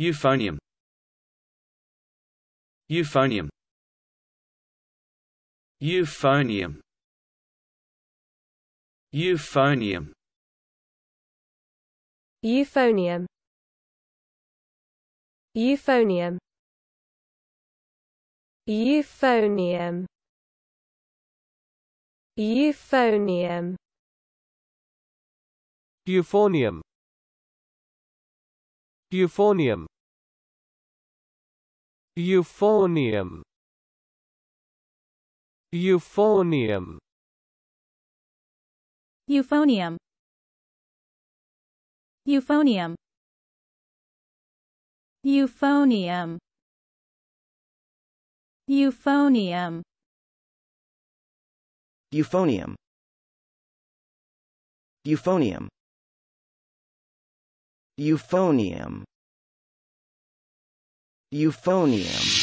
Euphonium Euphonium Euphonium Euphonium Euphonium Euphonium Euphonium Euphonium Euphonium euphonium euphonium euphonium euphonium euphonium euphonium euphonium euphonium euphonium euphonium euphonium